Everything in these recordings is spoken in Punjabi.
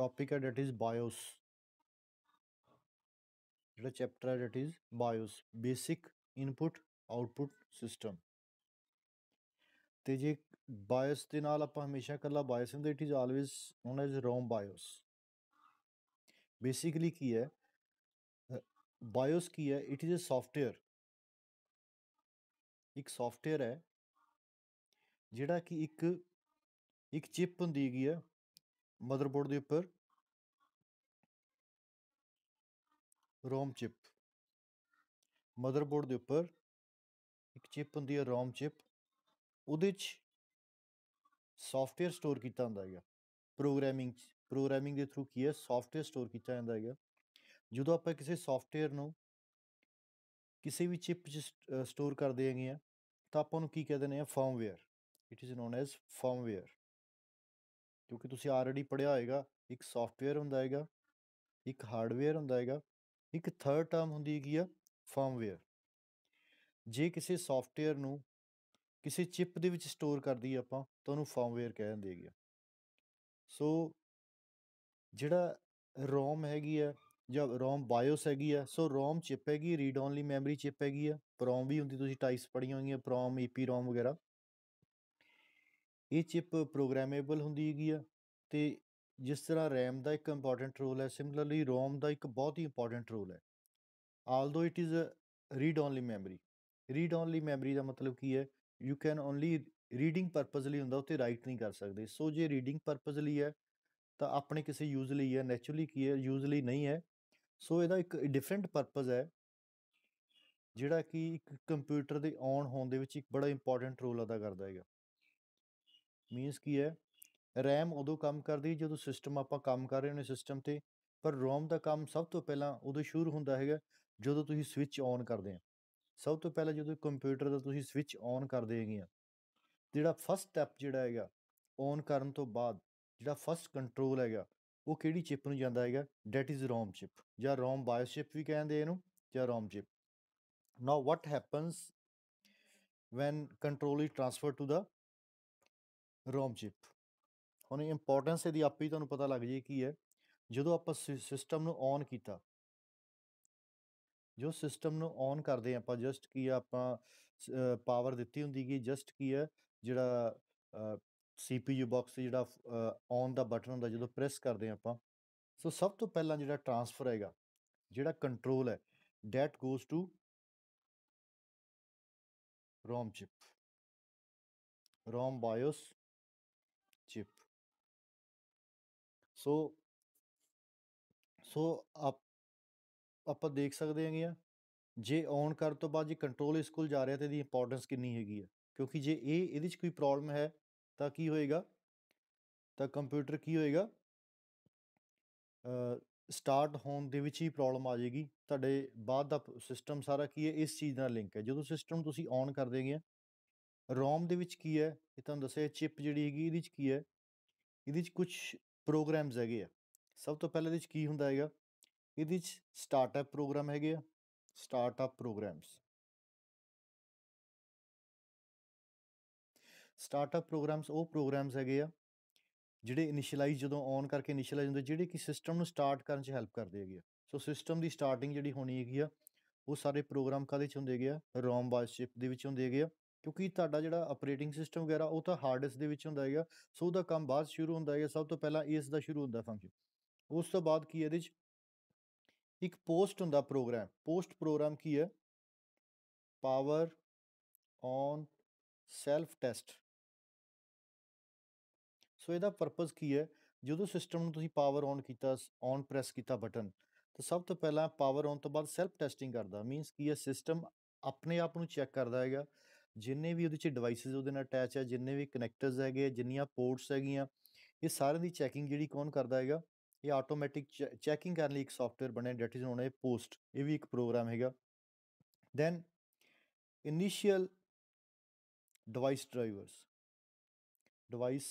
टॉपिक uh, है डेट इज बायोस चैप्टर है that is BIOS basic input output system तो जी बायोस के नाल आप हमेशा कला बायोस हूँ it is always known as ROM BIOS basically की है बायोस की है इट इज़ ए सॉफ्टवेयर एक सॉफ्टवेयर है जोड़ा कि एक एक चिप होंगी है ਮਦਰਬੋਰਡ ਦੇ ਉੱਪਰ ਰੋਮ ਚਿਪ ਮਦਰਬੋਰਡ ਦੇ ਉੱਪਰ ਇੱਕ ਚਿਪ ਹੁੰਦੀ ਹੈ ਰੋਮ ਚਿਪ ਉਹਦੇ 'ਚ ਸੌਫਟਵੇਅਰ ਸਟੋਰ ਕੀਤਾ ਹੁੰਦਾ ਹੈਗਾ ਪ੍ਰੋਗਰਾਮਿੰਗ ਪ੍ਰੋਗਰਾਮਿੰਗ ਦੇ ਥਰੂ ਕੀ ਹੈ ਸੌਫਟਵੇਅਰ ਸਟੋਰ ਕੀਤਾ ਜਾਂਦਾ ਹੈਗਾ ਜਦੋਂ ਆਪਾਂ ਕਿਸੇ ਸੌਫਟਵੇਅਰ ਨੂੰ ਕਿਸੇ ਵੀ ਚਿਪ 'ਚ ਸਟੋਰ ਕਰਦੇ ਹੈਗੇ ਆ ਤਾਂ ਆਪਾਂ ਨੂੰ ਕੀ ਕਹਿੰਦੇ ਨੇ firmware it is known as firmware ਕਿਉਂਕਿ ਤੁਸੀਂ ਆਲਰੇਡੀ ਪੜਿਆ ਹੋਏਗਾ ਇੱਕ ਸੌਫਟਵੇਅਰ ਹੁੰਦਾ ਹੈਗਾ ਇੱਕ ਹਾਰਡਵੇਅਰ ਹੁੰਦਾ ਹੈਗਾ ਇੱਕ ਥਰਡ ਟਰਮ ਹੁੰਦੀ ਹੈਗੀ ਆ ਫਰਮਵੇਅਰ ਜੇ ਕਿਸੇ ਸੌਫਟਵੇਅਰ ਨੂੰ ਕਿਸੇ ਚਿਪ ਦੇ ਵਿੱਚ ਸਟੋਰ ਕਰਦੀ ਆਪਾਂ ਤਾਂ ਉਹਨੂੰ ਫਰਮਵੇਅਰ ਕਹਿ ਦਿੰਦੇ ਹੈਗੇ ਸੋ ਜਿਹੜਾ ਰੋਮ ਹੈਗੀ ਆ ਜਾਂ ਰੋਮ ਬਾਇਓਸ ਹੈਗੀ ਆ ਸੋ ਰੋਮ ਚਿਪ ਹੈਗੀ ਰੀਡ ਓਨਲੀ ਮੈਮਰੀ ਚਿਪ ਹੈਗੀ ਆ ਪ੍ਰੋਮ ਵੀ ਹੁੰਦੀ ਤੁਸੀਂ ਟਾਈਪਸ ਪੜੀਆਂ ਹੋਈਆਂ ਪ੍ਰੋਮ ਈਪੀ ਰੋਮ ਵਗੈਰਾ ਇਹ ਚਿਪ ਪ੍ਰੋਗਰਾਮੇਬਲ ਹੁੰਦੀ ਹੈਗੀ ਆ ਤੇ ਜਿਸ ਤਰ੍ਹਾਂ RAM ਦਾ ਇੱਕ ਇੰਪੋਰਟੈਂਟ ਰੋਲ ਹੈ ਸਿਮਿਲਰਲੀ ROM ਦਾ ਇੱਕ ਬਹੁਤ ਹੀ ਇੰਪੋਰਟੈਂਟ ਰੋਲ ਹੈ although it is a read only memory read only memory ਦਾ ਮਤਲਬ ਕੀ ਹੈ you can only reading purpose ਲਈ ਹੁੰਦਾ ਉੱਤੇ ਰਾਈਟ ਨਹੀਂ ਕਰ ਸਕਦੇ ਸੋ ਜੇ ਰੀਡਿੰਗ ਪਰਪਸ ਲਈ ਹੈ ਤਾਂ ਆਪਣੇ ਕਿਸੇ ਯੂਜ਼ ਲਈ ਹੈ ਨੇਚਰਲੀ ਕੀ ਹੈ ਯੂਜ਼ ਲਈ ਨਹੀਂ ਹੈ ਸੋ ਇਹਦਾ ਇੱਕ ਡਿਫਰੈਂਟ ਪਰਪਸ ਹੈ ਜਿਹੜਾ ਕਿ ਇੱਕ ਕੰਪਿਊਟਰ ਦੇ ਆਨ ਹੋਣ ਦੇ ਵਿੱਚ ਇੱਕ ਬੜਾ ਇੰਪੋਰਟੈਂਟ ਰੋਲ ਅਦਾ ਕਰਦਾ ਹੈਗਾ ਮੀਨਸ ਕੀ ਹੈ ਰੈਮ ਉਦੋਂ ਕੰਮ ਕਰਦੀ ਜਦੋਂ ਸਿਸਟਮ ਆਪਾਂ ਕੰਮ ਕਰ ਰਹੇ ਨੇ ਸਿਸਟਮ ਤੇ ਪਰ ਰੋਮ ਦਾ ਕੰਮ ਸਭ ਤੋਂ ਪਹਿਲਾਂ ਉਦੋਂ ਸ਼ੁਰੂ ਹੁੰਦਾ ਹੈਗਾ ਜਦੋਂ ਤੁਸੀਂ ਸਵਿਚ ਆਨ ਕਰਦੇ ਆ ਸਭ ਤੋਂ ਪਹਿਲਾਂ ਜਦੋਂ ਕੰਪਿਊਟਰ ਦਾ ਤੁਸੀਂ ਸਵਿਚ ਆਨ ਕਰਦੇ ਹੈਗੇ ਆ ਜਿਹੜਾ ਫਸਟ ਸਟੈਪ ਜਿਹੜਾ ਹੈਗਾ ਆਨ ਕਰਨ ਤੋਂ ਬਾਅਦ ਜਿਹੜਾ ਫਸਟ ਕੰਟਰੋਲ ਹੈਗਾ ਉਹ ਕਿਹੜੀ ਚਿਪ ਨੂੰ ਜਾਂਦਾ ਹੈਗਾ ਦੈਟ ਇਜ਼ ਰੋਮ ਚਿਪ ਜਾਂ ਰੋਮ ਬਾਇਓਸ ਚਿਪ ਵੀ ਕਹਿੰਦੇ ਇਹਨੂੰ ਜਾਂ ROM chip now what happens when control is transfer to the ROM chip ਹੁਣ ਇੰਪੋਰਟੈਂਸ ਇਹਦੀ ਆਪੇ ਹੀ ਤੁਹਾਨੂੰ ਪਤਾ ਲੱਗ ਜੇ ਕੀ ਹੈ ਜਦੋਂ ਆਪਾਂ ਸਿਸਟਮ ਨੂੰ ਔਨ ਕੀਤਾ ਜੋ ਸਿਸਟਮ ਨੂੰ ਔਨ ਕਰਦੇ ਆਪਾਂ ਜਸਟ ਕੀ ਆ ਆਪਾਂ ਪਾਵਰ ਦਿੱਤੀ ਹੁੰਦੀ ਕੀ ਜਸਟ ਕੀ ਹੈ ਜਿਹੜਾ CPU ਬਾਕਸ ਜਿਹੜਾ ਔਨ ਦਾ ਬਟਨ ਹੁੰਦਾ ਜਦੋਂ ਪ੍ਰੈਸ ਕਰਦੇ ਆਪਾਂ ਸੋ ਸਭ ਤੋਂ ਪਹਿਲਾਂ ਜਿਹੜਾ ਟਰਾਂਸਫਰ ਹੈਗਾ ਜਿਹੜਾ ਕੰਟਰੋਲ ਹੈ that goes to ROM chip ROM BIOS so so ਆਪ ਆਪਾਂ ਦੇਖ ਸਕਦੇ ਹੈਗੇ ਆ ਜੇ ਔਨ ਕਰਨ ਤੋਂ ਬਾਅਦ ਜੇ ਕੰਟਰੋਲ ਇਸ ਕੋਲ ਜਾ ਰਿਹਾ ਤੇ ਦੀ ਇੰਪੋਰਟੈਂਸ ਕਿੰਨੀ ਹੈਗੀ ਆ ਕਿਉਂਕਿ ਜੇ ਇਹ ਇਹਦੇ ਚ ਕੋਈ ਪ੍ਰੋਬਲਮ ਹੈ ਤਾਂ ਕੀ ਹੋਏਗਾ ਤਾਂ ਕੰਪਿਊਟਰ ਕੀ ਹੋਏਗਾ ਅ ਸਟਾਰਟ ਹੋਣ ਦੇ ਵਿੱਚ ਹੀ ਪ੍ਰੋਬਲਮ ਆ ਜਾਏਗੀ ਤੁਹਾਡੇ ਬਾਅਦ ਦਾ ਸਿਸਟਮ ਸਾਰਾ ਕੀ ਹੈ ਇਸ ਚੀਜ਼ ਨਾਲ ਲਿੰਕ ਹੈ ਜਦੋਂ ਸਿਸਟਮ ਤੁਸੀਂ ਔਨ ਕਰ ਦੇਗੇ ਰੋਮ ਦੇ ਵਿੱਚ ਕੀ ਹੈ ਇਹ ਤੁਹਾਨੂੰ ਦੱਸਿਆ ਚਿਪ ਜਿਹੜੀ ਹੈਗੀ ਇਹਦੇ ਵਿੱਚ ਕੀ ਹੈ ਇਹਦੇ ਵਿੱਚ ਕੁਝ ਪ੍ਰੋਗਰਾਮਸ ਹੈਗੇ ਆ ਸਭ ਤੋਂ ਪਹਿਲਾਂ ਇਹਦੇ ਵਿੱਚ ਕੀ ਹੁੰਦਾ ਹੈਗਾ ਇਹਦੇ ਵਿੱਚ ਸਟਾਰਟਅਪ ਪ੍ਰੋਗਰਾਮ ਹੈਗੇ ਆ ਸਟਾਰਟਅਪ ਪ੍ਰੋਗਰਾਮਸ ਸਟਾਰਟਅਪ ਪ੍ਰੋਗਰਾਮਸ ਉਹ ਪ੍ਰੋਗਰਾਮਸ ਹੈਗੇ ਆ ਜਿਹੜੇ ਇਨੀਸ਼ੀਅਲਾਈਜ਼ ਜਦੋਂ ਔਨ ਕਰਕੇ ਇਨੀਸ਼ੀਅਲਾਈਜ਼ ਹੁੰਦੇ ਜਿਹੜੇ ਕਿ ਸਿਸਟਮ ਨੂੰ ਸਟਾਰਟ ਕਰਨ 'ਚ ਹੈਲਪ ਕਰਦੇ ਹੈਗੇ ਆ ਸੋ ਸਿਸਟਮ ਦੀ ਸਟਾਰਟਿੰਗ ਜਿਹੜੀ ਹੋਣੀ ਹੈਗੀ ਆ ਉਹ ਸਾਰੇ ਪ੍ਰੋਗਰਾਮ ਕਾਦੇ 'ਚ ਹੁੰਦੇ ਹੈਗੇ ਆ ਰੋਮ ਬਾਸ ਚਿਪ ਦੇ ਵਿੱਚ ਹੁੰਦੇ ਹੈਗੇ ਆ ਕਿਉਂਕਿ ਤੁਹਾਡਾ ਜਿਹੜਾ ਆਪਰੇਟਿੰਗ ਸਿਸਟਮ ਵਗੈਰਾ ਉਹ ਤਾਂ ਹਾਰਡ ਡਿਸਕ ਦੇ ਵਿੱਚ ਹੁੰਦਾ ਹੈਗਾ ਸੋ ਉਹਦਾ ਕੰਮ ਬਾਅਦ ਸ਼ੁਰੂ ਹੁੰਦਾ ਹੈਗਾ ਸਭ ਤੋਂ ਪਹਿਲਾਂ ਇਸ ਦਾ ਸ਼ੁਰੂ ਹੁੰਦਾ ਫੰਕਸ਼ਨ ਉਸ ਤੋਂ ਬਾਅਦ ਕੀ ਇਹਦੇ ਵਿੱਚ ਇੱਕ ਪੋਸਟ ਹੁੰਦਾ ਪ੍ਰੋਗਰਾਮ ਪੋਸਟ ਪ੍ਰੋਗਰਾਮ ਕੀ ਹੈ power on self test so ਇਹਦਾ ਪਰਪਸ ਕੀ ਹੈ ਜਦੋਂ ਸਿਸਟਮ ਨੂੰ ਤੁਸੀਂ ਪਾਵਰ ਔਨ ਕੀਤਾ ਔਨ ਪ੍ਰੈਸ ਕੀਤਾ ਬਟਨ ਤਾਂ ਸਭ ਤੋਂ ਪਹਿਲਾਂ ਪਾਵਰ ਔਨ ਤੋਂ ਬਾਅਦ ਸੈਲਫ ਟੈਸਟਿੰਗ ਕਰਦਾ ਮੀਨਸ ਕੀ ਹੈ ਸਿਸਟਮ ਆਪਣੇ ਆਪ ਨੂੰ ਚੈੱਕ ਕਰਦਾ ਹੈਗਾ ਜਿੰਨੇ ਵੀ ਉਹਦੇ ਚ ਡਿਵਾਈਸਸ ਉਹਦੇ ਨਾਲ ਅਟੈਚ ਹੈ ਜਿੰਨੇ ਵੀ ਕਨੈਕਟਰਸ ਹੈਗੇ ਜਿੰਨੀਆਂ ਪੋਰਟਸ ਹੈਗੀਆਂ ਇਹ ਸਾਰਿਆਂ ਦੀ ਚੈਕਿੰਗ ਜਿਹੜੀ ਕੌਣ ਕਰਦਾ ਹੈਗਾ ਇਹ ਆਟੋਮੈਟਿਕ ਚੈਕਿੰਗ ਕਰਨ ਲਈ ਇੱਕ ਸੌਫਟਵੇਅਰ ਬਣਿਆ that is known as POST ਇਹ ਵੀ ਇੱਕ ਪ੍ਰੋਗਰਾਮ ਹੈਗਾ then initial device drivers device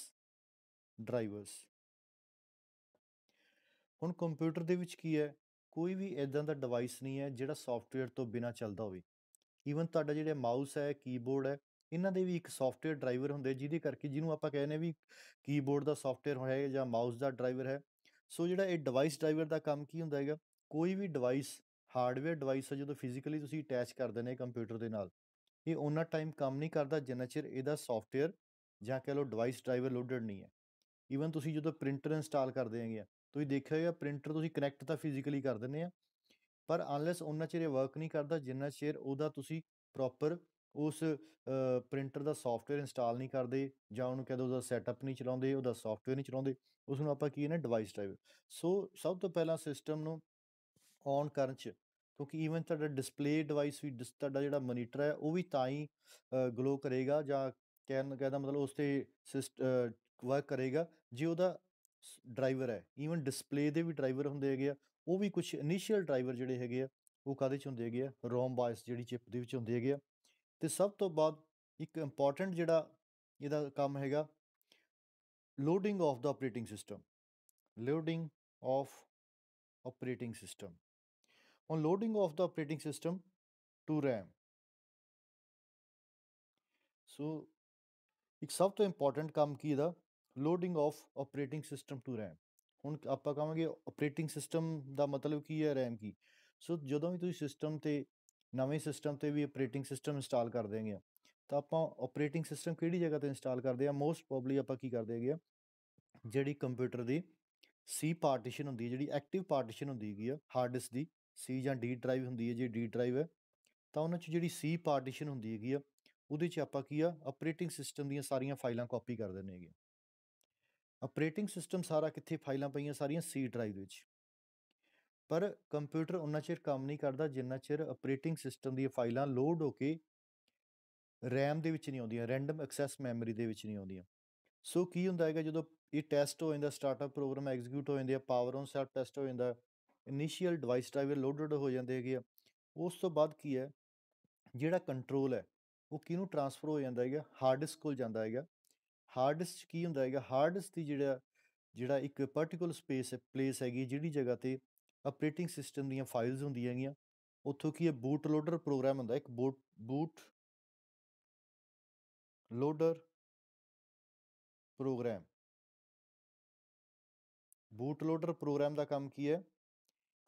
drivers ਹੁਣ ਕੰਪਿਊਟਰ ਦੇ ਵਿੱਚ ਕੀ ਹੈ ਕੋਈ ਵੀ ਇਦਾਂ ਦਾ ਡਿਵਾਈਸ ਨਹੀਂ ਹੈ ਜਿਹੜਾ ਸੌਫਟਵੇਅਰ ਤੋਂ ਬਿਨਾ ਚੱਲਦਾ ਹੋਵੇ ਈਵਨ ਤੁਹਾਡਾ ਜਿਹੜਾ ਮਾਊਸ ਹੈ ਕੀਬੋਰਡ ਹੈ ਇਹਨਾਂ ਦੇ ਵੀ ਇੱਕ ਸੌਫਟਵੇਅਰ ਡਰਾਈਵਰ ਹੁੰਦੇ ਜਿਹਦੇ ਕਰਕੇ ਜਿਹਨੂੰ ਆਪਾਂ ਕਹਿੰਦੇ ਵੀ ਕੀਬੋਰਡ ਦਾ ਸੌਫਟਵੇਅਰ ਹੋਇਆ ਜਾਂ ਮਾਊਸ ਦਾ ਡਰਾਈਵਰ ਹੈ ਸੋ ਜਿਹੜਾ ਇਹ ਡਿਵਾਈਸ ਡਰਾਈਵਰ ਦਾ ਕੰਮ ਕੀ ਹੁੰਦਾ ਹੈਗਾ ਕੋਈ ਵੀ ਡਿਵਾਈਸ ਹਾਰਡਵੇਅਰ ਡਿਵਾਈਸ ਹੈ ਜਦੋਂ ਫਿਜ਼ੀਕਲੀ ਤੁਸੀਂ ਅਟੈਚ ਕਰਦੇ ਨੇ ਕੰਪਿਊਟਰ ਦੇ ਨਾਲ ਇਹ ਉਹਨਾਂ ਟਾਈਮ ਕੰਮ ਨਹੀਂ ਕਰਦਾ ਜਿੰਨਾ ਚਿਰ ਇਹਦਾ ਸੌਫਟਵੇਅਰ ਜਾਂ ਕਹ ਲਓ ਡਿਵਾਈਸ ਡਰਾਈਵਰ ਲੋਡਡ ਨਹੀਂ ਹੈ ਈਵਨ ਤੁਸੀਂ ਜਦੋਂ ਪ੍ਰਿੰਟਰ ਇੰਸਟਾਲ ਕਰਦੇ ਹੈਗੇ ਤੁਸੀਂ ਦੇਖਿਆ ਹੋਇਆ ਪ੍ਰਿੰਟਰ ਤੁਸੀਂ ਕਨੈਕਟ ਤਾਂ ਫਿਜ਼ੀਕਲੀ ਕਰ ਦਿੰਦੇ ਆ ਪਰ ਅਨਲੈਸ ਉਹਨਾਂ ਚਿਰੇ ਵਰਕ ਨਹੀਂ ਕਰਦਾ ਜਿੰਨਾ ਚਿਰ ਉਹਦਾ ਤੁਸੀਂ ਪ੍ਰੋਪਰ ਉਸ ਪ੍ਰਿੰਟਰ ਦਾ ਸੌਫਟਵੇਅਰ ਇੰਸਟਾਲ ਨਹੀਂ ਕਰਦੇ ਜਾਂ ਉਹਨੂੰ ਕਹਦੇ ਉਹਦਾ ਸੈਟਅਪ ਨਹੀਂ ਚਲਾਉਂਦੇ ਉਹਦਾ ਸੌਫਟਵੇਅਰ ਨਹੀਂ ਚਲਾਉਂਦੇ ਉਸ ਨੂੰ ਆਪਾਂ ਕੀ ਇਹਨੇ ਡਿਵਾਈਸ ਡਰਾਈਵ ਸੋ ਸਭ ਤੋਂ ਪਹਿਲਾਂ ਸਿਸਟਮ ਨੂੰ ਔਨ ਕਰਨ ਚ ਕਿਉਂਕਿ ਈਵਨ ਤੁਹਾਡਾ ਡਿਸਪਲੇ ਡਿਵਾਈਸ ਵੀ ਤੁਹਾਡਾ ਜਿਹੜਾ ਮੋਨੀਟਰ ਹੈ ਉਹ ਵੀ ਤਾਂ ਹੀ ਗਲੋ ਕਰੇਗਾ ਜਾਂ ਕਹਿਣ ਕਹਿੰਦਾ ਮਤਲਬ ਉਸ ਤੇ ਵਰਕ ਕਰੇਗਾ ਜੇ ਉਹਦਾ ਡਰਾਈਵਰ ਹੈ ਈਵਨ ਡਿਸਪਲੇ ਦੇ ਵੀ ਡਰਾਈਵਰ ਹੁੰਦੇ ਹੈਗੇ ਆ ਉਹ ਵੀ ਕੁਝ ਇਨੀਸ਼ੀਅਲ ਡਰਾਈਵਰ ਜਿਹੜੇ ਹੈਗੇ ਆ ਉਹ ਕਾਦੇ ਚ ਹੁੰਦੇ ਹੈਗੇ ਆ ਰੋਮ ਬਾਇਸ ਜਿਹੜੀ ਚਿਪ ਦੇ ਵਿੱਚ ਹੁੰਦੇ ਹੈਗੇ ਆ ਤੇ ਸਭ ਤੋਂ ਬਾਅਦ ਇੱਕ ਇੰਪੋਰਟੈਂਟ ਜਿਹੜਾ ਇਹਦਾ ਕੰਮ ਹੈਗਾ loading of the operating system loading of operating system ਹੁਣ loading of the operating system to RAM so ਇੱਕ ਸਭ ਤੋਂ ਇੰਪੋਰਟੈਂਟ ਕੰਮ ਕੀ ਇਹਦਾ loading of operating system to RAM ਹੁਣ ਆਪਾਂ ਕਹਾਂਗੇ ਆਪਰੇਟਿੰਗ ਸਿਸਟਮ ਦਾ ਮਤਲਬ ਕੀ ਹੈ RAM ਕੀ ਸੋ ਜਦੋਂ ਵੀ ਤੁਸੀਂ ਸਿਸਟਮ ਤੇ ਨਵੇਂ ਸਿਸਟਮ ਤੇ ਵੀ ਆਪਰੇਟਿੰਗ ਸਿਸਟਮ ਇੰਸਟਾਲ ਕਰ ਦੇਗੇ ਤਾਂ ਆਪਾਂ ਆਪਰੇਟਿੰਗ ਸਿਸਟਮ ਕਿਹੜੀ ਜਗ੍ਹਾ ਤੇ ਇੰਸਟਾਲ ਕਰਦੇ ਆ ਮੋਸਟ ਪ੍ਰੋਬਬਲੀ ਆਪਾਂ ਕੀ ਕਰਦੇ ਹੈਗੇ ਜਿਹੜੀ ਕੰਪਿਊਟਰ ਦੀ ਸੀ ਪਾਰਟੀਸ਼ਨ ਹੁੰਦੀ ਹੈ ਜਿਹੜੀ ਐਕਟਿਵ ਪਾਰਟੀਸ਼ਨ ਹੁੰਦੀ ਹੈਗੀ ਆ ਹਾਰਡ ਡਿਸਕ ਦੀ ਸੀ ਜਾਂ ਡੀ ਡਰਾਈਵ ਹੁੰਦੀ ਹੈ ਜੇ ਡੀ ਡਰਾਈਵ ਹੈ ਤਾਂ ਉਹਨਾਂ 'ਚ ਜਿਹੜੀ ਸੀ ਪਾਰਟੀਸ਼ਨ ਹੁੰਦੀ ਹੈਗੀ ਆ ਉਹਦੇ 'ਚ ਆਪਾਂ ਕੀ ਆ ਆਪਰੇਟਿੰਗ ਸਿਸਟਮ ਦੀਆਂ ਸਾਰੀਆਂ ਫਾਈਲਾਂ ਕਾਪੀ ਕਰ ਦਿੰਨੇ ਹੈਗੇ ਆਪਰੇਟਿੰਗ ਸਿਸਟਮ ਸਾਰਾ ਕਿੱਥੇ ਫਾਈਲਾਂ ਪਈਆਂ ਸਾਰੀਆਂ ਸੀ ਡਰਾਈਵ ਵਿੱਚ ਪਰ ਕੰਪਿਊਟਰ ਉਨਾ ਚਿਰ ਕੰਮ ਨਹੀਂ ਕਰਦਾ ਜਿੰਨਾ ਚਿਰ ਆਪਰੇਟਿੰਗ ਸਿਸਟਮ ਦੀਆਂ ਫਾਈਲਾਂ ਲੋਡ ਹੋ ਕੇ RAM ਦੇ ਵਿੱਚ ਨਹੀਂ ਆਉਂਦੀਆਂ ਰੈਂਡਮ ਐਕਸੈਸ ਮੈਮਰੀ ਦੇ ਵਿੱਚ ਨਹੀਂ ਆਉਂਦੀਆਂ ਸੋ ਕੀ ਹੁੰਦਾ ਹੈਗਾ ਜਦੋਂ ਇਹ ਟੈਸਟ ਹੋ ਜਾਂਦਾ ਸਟਾਰਟਅਪ ਪ੍ਰੋਗਰਾਮ ਐਗਜ਼ੀਕਿਊਟ ਹੋ ਜਾਂਦੇ ਆ ਪਾਵਰ ਔਨ ਸੈਟ ਟੈਸਟ ਹੋ ਜਾਂਦਾ ਇਨੀਸ਼ੀਅਲ ਡਿਵਾਈਸ ਡਰਾਈਵਰ ਲੋਡਡ ਹੋ ਜਾਂਦੇ ਹੈਗੇ ਆ ਉਸ ਤੋਂ ਬਾਅਦ ਕੀ ਹੈ ਜਿਹੜਾ ਕੰਟਰੋਲ ਹੈ ਉਹ ਕਿਹਨੂੰ ਟਰਾਂਸਫਰ ਹੋ ਜਾਂਦਾ ਹੈਗਾ ਹਾਰਡ ਡਿਸਕ ਕੋਲ ਜਾਂਦਾ ਹੈਗਾ ਹਾਰਡ ਡਿਸਕ ਕੀ ਹੁੰਦਾ ਹੈਗਾ ਹਾਰਡਸ ਦੀ ਜਿਹੜਾ ਜਿਹੜਾ ਇੱਕ ਪਾਰਟਿਕੂਲਰ ਸਪੇਸ ਹੈ ਪਲੇਸ ਹੈਗੀ ਜਿਹੜੀ ਜਗ੍ਹਾ ਤੇ ਆਪਰੇਟਿੰਗ ਸਿਸਟਮ ਦੀਆਂ ਫਾਈਲਸ ਹੁੰਦੀਆਂ ਹੈਗੀਆਂ ਉੱਥੋਂ ਕੀ ਹੈ ਬੂਟ ਲੋਡਰ ਪ੍ਰੋਗਰਾਮ ਹੁੰਦਾ ਇੱਕ boot boot loader program boot loader program ਦਾ ਕੰਮ ਕੀ ਹੈ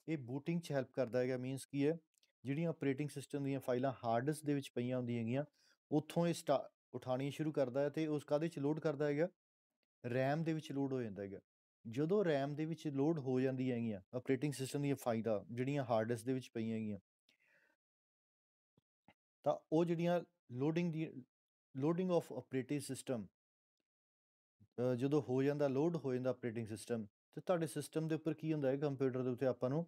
ਇਹ ਬੂਟਿੰਗ ਚ ਹੈਲਪ ਕਰਦਾ ਹੈਗਾ ਮੀਨਸ ਕੀ ਹੈ ਜਿਹੜੀਆਂ ਆਪਰੇਟਿੰਗ ਸਿਸਟਮ ਦੀਆਂ ਫਾਈਲਾਂ ਹਾਰਡ ਡਿਸਕ ਦੇ ਵਿੱਚ ਪਈਆਂ ਹੁੰਦੀਆਂ ਹੈਗੀਆਂ ਉੱਥੋਂ ਇਹ ਉਠਾਣੀ ਸ਼ੁਰੂ ਕਰਦਾ ਹੈ ਤੇ ਉਸ ਕਾਦੇ ਚ ਲੋਡ ਕਰਦਾ ਹੈਗਾ RAM ਦੇ ਵਿੱਚ ਲੋਡ ਹੋ ਜਾਂਦਾ ਹੈਗਾ ਜਦੋਂ RAM ਦੇ ਵਿੱਚ ਲੋਡ ਹੋ ਜਾਂਦੀ ਹੈਗੀਆਂ ਆਪਰੇਟਿੰਗ ਸਿਸਟਮ ਦੀਆਂ ਫਾਈਲਾਂ ਜਿਹੜੀਆਂ ਹਾਰਡ ਡਿਸਕ ਦੇ ਵਿੱਚ ਪਈਆਂ ਹੈਗੀਆਂ ਤਾਂ ਉਹ ਜਿਹੜੀਆਂ ਲੋਡਿੰਗ ਦੀ ਲੋਡਿੰਗ ਆਫ ਆਪਰੇਟਿੰਗ ਸਿਸਟਮ ਜਦੋਂ ਹੋ ਜਾਂਦਾ ਲੋਡ ਹੋ ਜਾਂਦਾ ਆਪਰੇਟਿੰਗ ਸਿਸਟਮ ਤੇ ਤੁਹਾਡੇ ਸਿਸਟਮ ਦੇ ਉੱਪਰ ਕੀ ਹੁੰਦਾ ਹੈ ਕੰਪਿਊਟਰ ਦੇ ਉੱਤੇ ਆਪਾਂ ਨੂੰ